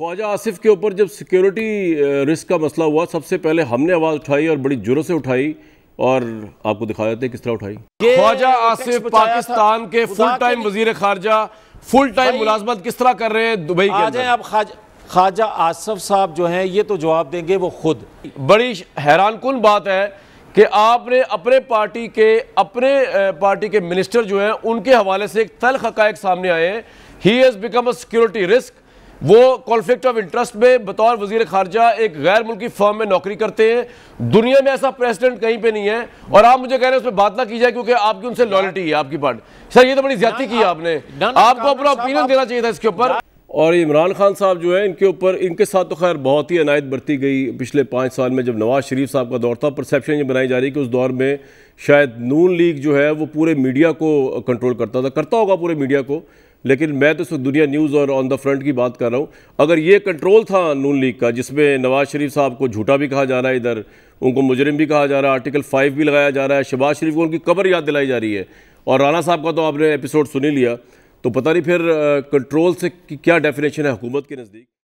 ख्वाजा आसिफ के ऊपर जब सिक्योरिटी रिस्क का मसला हुआ सबसे पहले हमने आवाज़ उठाई और बड़ी जोरों से उठाई और आपको दिखा देते किस तरह उठाई ख्वाजा आसिफ पाकिस्तान के फुल टाइम वजीर खारजा फुल टाइम मुलाजमत किस तरह कर रहे हैं दुबई के आप ख्वाजा आसिफ साहब जो हैं ये तो जवाब देंगे वो खुद बड़ी हैरान कन बात है कि आपने अपने पार्टी के अपने पार्टी के मिनिस्टर जो हैं उनके हवाले से एक तल हक सामने आए he has become a security risk वो कॉन्फ्लिक्ट ऑफ इंटरेस्ट में बतौर वजीर खारजा एक गैर मुल्की फर्म में नौकरी करते हैं दुनिया में ऐसा प्रेसिडेंट कहीं पे नहीं है और आप मुझे कह रहे हैं उसमें बात ना की जाए क्योंकि आपकी उनसे लॉयल्टी है आपकी पार्ट सर ये तो बड़ी ज्यादा की आपने आपको अपना ओपिनियन देना चाहिए था इसके ऊपर और इमरान खान साहब जो है इनके ऊपर इनके साथ तो खैर बहुत ही अनायत बरती गई पिछले पाँच साल में जब नवाज शरीफ साहब का दौर था परसेप्शन ये बनाई जा रही कि उस दौर में शायद नून लीग जो है वो पूरे मीडिया को कंट्रोल करता था करता होगा पूरे मीडिया को लेकिन मैं तो इस वक्त दुनिया न्यूज़ और ऑन द फ्रंट की बात कर रहा हूँ अगर ये कंट्रोल था नून लीग का जिसमें नवाज शरीफ साहब को झूठा भी कहा जा रहा है इधर उनको मुजरिम भी कहा जा रहा है आर्टिकल फ़ाइव भी लगाया जा रहा है शहबाज शरीफ को उनकी कबर याद दिलाई जा रही है और राना साहब का तो आपने एपिसोड सुनी लिया तो पता नहीं फिर कंट्रोल से क्या डेफिनेशन है हुकूमत के नज़दीक